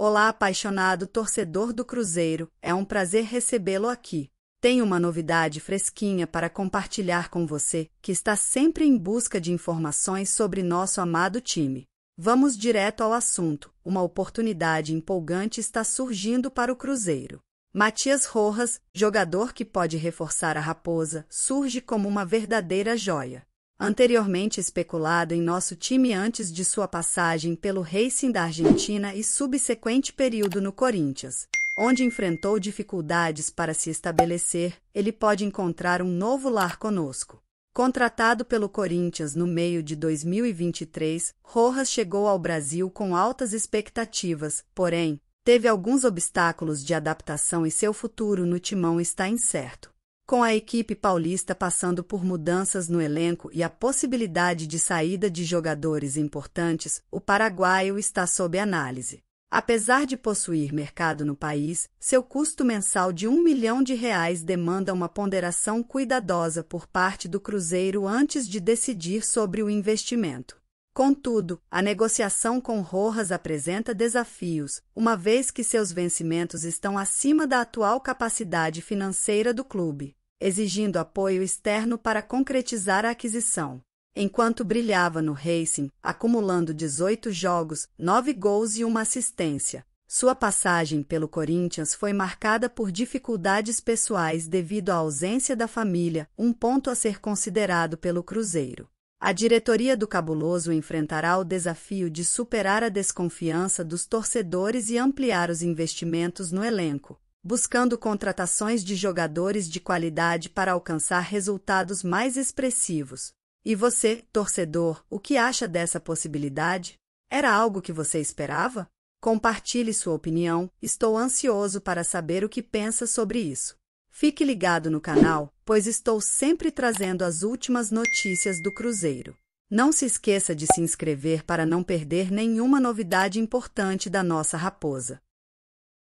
Olá, apaixonado torcedor do Cruzeiro, é um prazer recebê-lo aqui. Tenho uma novidade fresquinha para compartilhar com você, que está sempre em busca de informações sobre nosso amado time. Vamos direto ao assunto. Uma oportunidade empolgante está surgindo para o Cruzeiro. Matias Rojas, jogador que pode reforçar a Raposa, surge como uma verdadeira joia anteriormente especulado em nosso time antes de sua passagem pelo Racing da Argentina e subsequente período no Corinthians, onde enfrentou dificuldades para se estabelecer, ele pode encontrar um novo lar conosco. Contratado pelo Corinthians no meio de 2023, Rojas chegou ao Brasil com altas expectativas, porém, teve alguns obstáculos de adaptação e seu futuro no timão está incerto com a equipe paulista passando por mudanças no elenco e a possibilidade de saída de jogadores importantes, o paraguaio está sob análise. Apesar de possuir mercado no país, seu custo mensal de um milhão de reais demanda uma ponderação cuidadosa por parte do Cruzeiro antes de decidir sobre o investimento. Contudo, a negociação com Rojas apresenta desafios, uma vez que seus vencimentos estão acima da atual capacidade financeira do clube exigindo apoio externo para concretizar a aquisição. Enquanto brilhava no Racing, acumulando 18 jogos, 9 gols e uma assistência. Sua passagem pelo Corinthians foi marcada por dificuldades pessoais devido à ausência da família, um ponto a ser considerado pelo Cruzeiro. A diretoria do Cabuloso enfrentará o desafio de superar a desconfiança dos torcedores e ampliar os investimentos no elenco buscando contratações de jogadores de qualidade para alcançar resultados mais expressivos. E você, torcedor, o que acha dessa possibilidade? Era algo que você esperava? Compartilhe sua opinião, estou ansioso para saber o que pensa sobre isso. Fique ligado no canal, pois estou sempre trazendo as últimas notícias do Cruzeiro. Não se esqueça de se inscrever para não perder nenhuma novidade importante da nossa raposa.